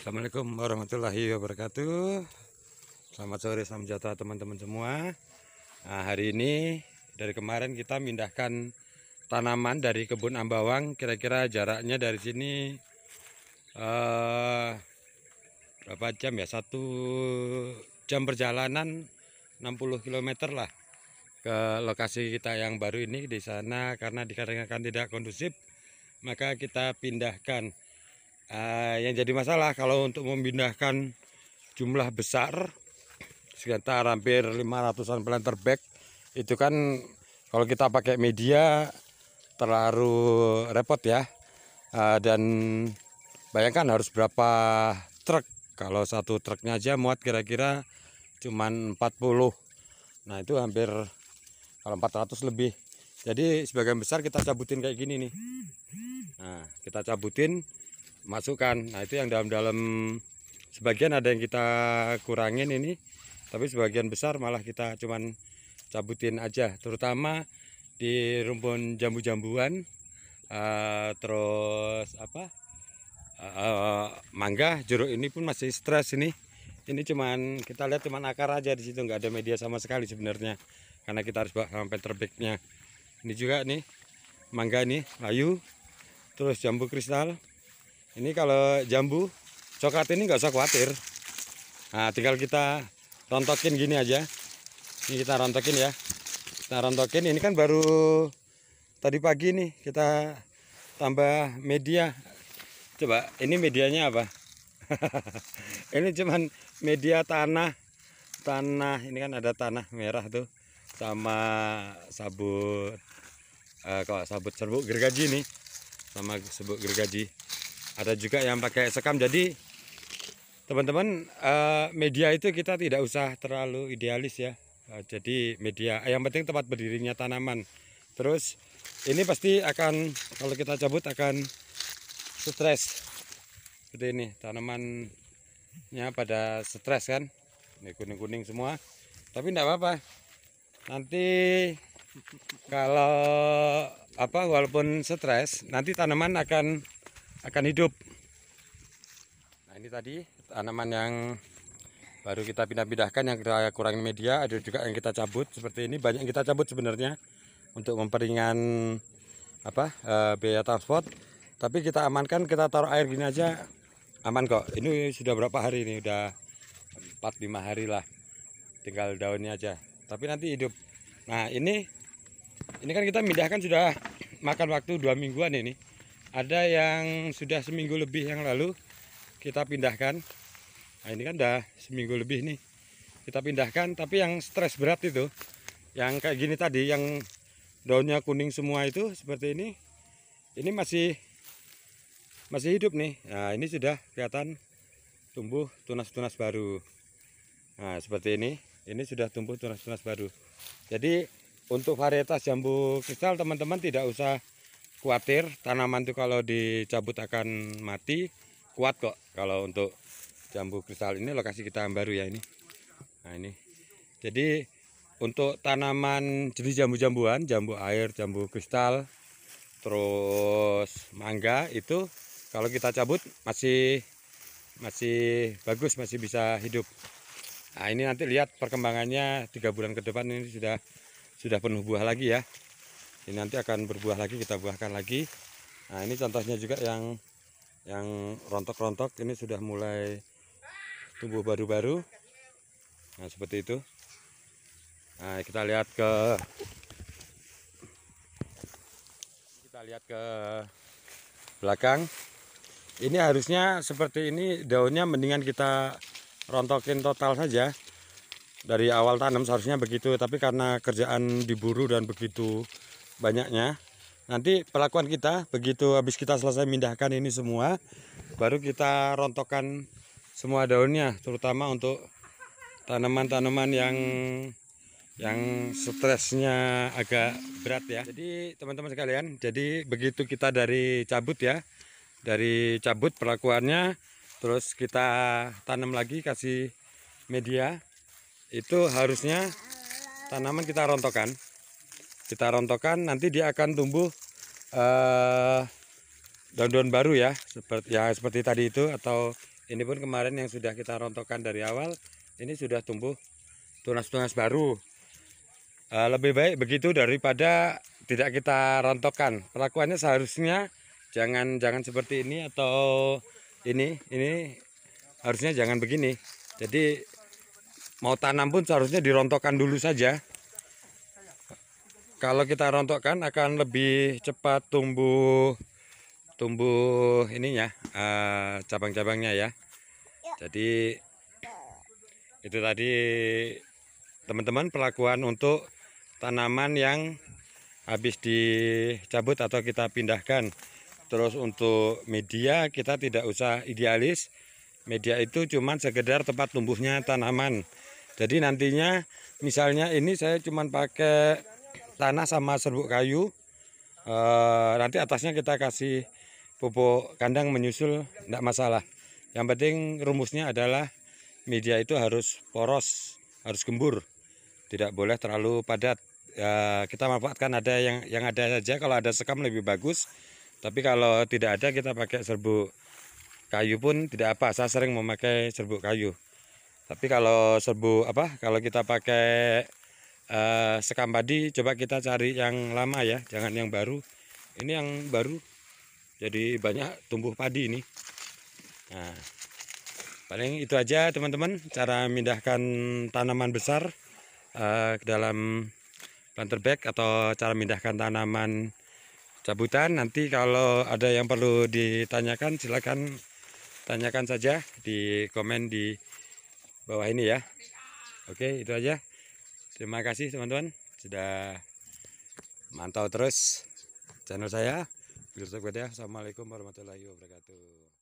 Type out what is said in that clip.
Assalamualaikum warahmatullahi wabarakatuh Selamat sore, salam sejahtera teman-teman semua nah, Hari ini dari kemarin kita pindahkan tanaman dari kebun Ambawang Kira-kira jaraknya dari sini uh, Berapa jam ya? Satu jam perjalanan 60 km lah ke lokasi kita yang baru ini di sana karena dikarenakan tidak kondusif maka kita pindahkan Eh, yang jadi masalah kalau untuk memindahkan jumlah besar sekitar hampir 500an planter bag, itu kan kalau kita pakai media terlalu repot ya uh, dan bayangkan harus berapa truk kalau satu truknya aja muat kira-kira cuman 40 nah itu hampir kalau 400 lebih jadi sebagian besar kita cabutin kayak gini nih nah kita cabutin masukkan nah itu yang dalam-dalam sebagian ada yang kita kurangin ini tapi sebagian besar malah kita cuman cabutin aja terutama di rumpun jambu-jambuan uh, terus apa uh, mangga jeruk ini pun masih stres ini ini cuman kita lihat cuman akar aja di situ nggak ada media sama sekali sebenarnya karena kita harus sampai terbitnya. ini juga nih mangga nih layu terus jambu kristal ini kalau jambu coklat ini nggak usah khawatir nah tinggal kita rontokin gini aja ini kita rontokin ya kita rontokin ini kan baru tadi pagi nih kita tambah media coba ini medianya apa ini cuman media tanah tanah ini kan ada tanah merah tuh sama sabut uh, eh, kalau sabut serbuk gergaji nih sama serbuk gergaji ada juga yang pakai sekam jadi teman-teman eh, media itu kita tidak usah terlalu idealis ya eh, jadi media eh, yang penting tempat berdirinya tanaman terus ini pasti akan kalau kita cabut akan stres seperti ini tanamannya pada stres kan ini kuning-kuning semua tapi tidak apa-apa nanti kalau apa walaupun stres nanti tanaman akan akan hidup nah ini tadi tanaman yang baru kita pindah-pindahkan yang kita kurangin media ada juga yang kita cabut seperti ini banyak yang kita cabut sebenarnya untuk memperingan apa e, biaya transport tapi kita amankan kita taruh air gini aja aman kok ini sudah berapa hari ini udah 4-5 hari lah tinggal daunnya aja tapi nanti hidup nah ini ini kan kita pindahkan sudah makan waktu dua mingguan ini ada yang sudah seminggu lebih yang lalu kita pindahkan nah ini kan udah seminggu lebih nih kita pindahkan tapi yang stres berat itu yang kayak gini tadi yang daunnya kuning semua itu seperti ini ini masih masih hidup nih nah ini sudah kelihatan tumbuh tunas-tunas baru nah seperti ini ini sudah tumbuh tunas-tunas baru jadi untuk varietas jambu kristal teman-teman tidak usah khawatir tanaman itu kalau dicabut akan mati kuat kok kalau untuk jambu kristal ini lokasi kita yang baru ya ini nah ini jadi untuk tanaman jenis jambu-jambuan jambu air jambu kristal terus mangga itu kalau kita cabut masih masih bagus masih bisa hidup nah ini nanti lihat perkembangannya tiga bulan ke depan ini sudah sudah penuh buah lagi ya ini nanti akan berbuah lagi kita buahkan lagi nah ini contohnya juga yang yang rontok-rontok ini sudah mulai tumbuh baru-baru nah seperti itu nah kita lihat ke kita lihat ke belakang ini harusnya seperti ini daunnya mendingan kita rontokin total saja dari awal tanam seharusnya begitu tapi karena kerjaan diburu dan begitu banyaknya nanti perlakuan kita begitu habis kita selesai mindahkan ini semua baru kita rontokkan semua daunnya terutama untuk tanaman-tanaman yang yang stresnya agak berat ya jadi teman-teman sekalian jadi begitu kita dari cabut ya dari cabut perlakuannya terus kita tanam lagi kasih media itu harusnya tanaman kita rontokkan kita rontokkan nanti dia akan tumbuh eh, daun-daun uh, baru ya seperti ya seperti tadi itu atau ini pun kemarin yang sudah kita rontokkan dari awal ini sudah tumbuh tunas-tunas baru uh, lebih baik begitu daripada tidak kita rontokkan perlakuannya seharusnya jangan jangan seperti ini atau ini ini harusnya jangan begini jadi mau tanam pun seharusnya dirontokkan dulu saja kalau kita rontokkan akan lebih cepat tumbuh tumbuh ininya uh, cabang-cabangnya ya jadi itu tadi teman-teman pelakuan untuk tanaman yang habis dicabut atau kita pindahkan terus untuk media kita tidak usah idealis media itu cuman sekedar tempat tumbuhnya tanaman jadi nantinya misalnya ini saya cuman pakai tanah sama serbuk kayu e, nanti atasnya kita kasih pupuk kandang menyusul tidak masalah yang penting rumusnya adalah media itu harus poros harus gembur tidak boleh terlalu padat e, kita manfaatkan ada yang yang ada saja kalau ada sekam lebih bagus tapi kalau tidak ada kita pakai serbuk kayu pun tidak apa saya sering memakai serbuk kayu tapi kalau serbuk apa kalau kita pakai uh, eh, sekambadi coba kita cari yang lama ya jangan yang baru ini yang baru jadi banyak tumbuh padi ini nah paling itu aja teman-teman cara memindahkan tanaman besar uh, ke dalam planter bag atau cara memindahkan tanaman cabutan nanti kalau ada yang perlu ditanyakan silakan tanyakan saja di komen di bawah ini ya oke itu aja Terima kasih teman-teman sudah mantau terus channel saya. Ya. Assalamualaikum warahmatullahi wabarakatuh.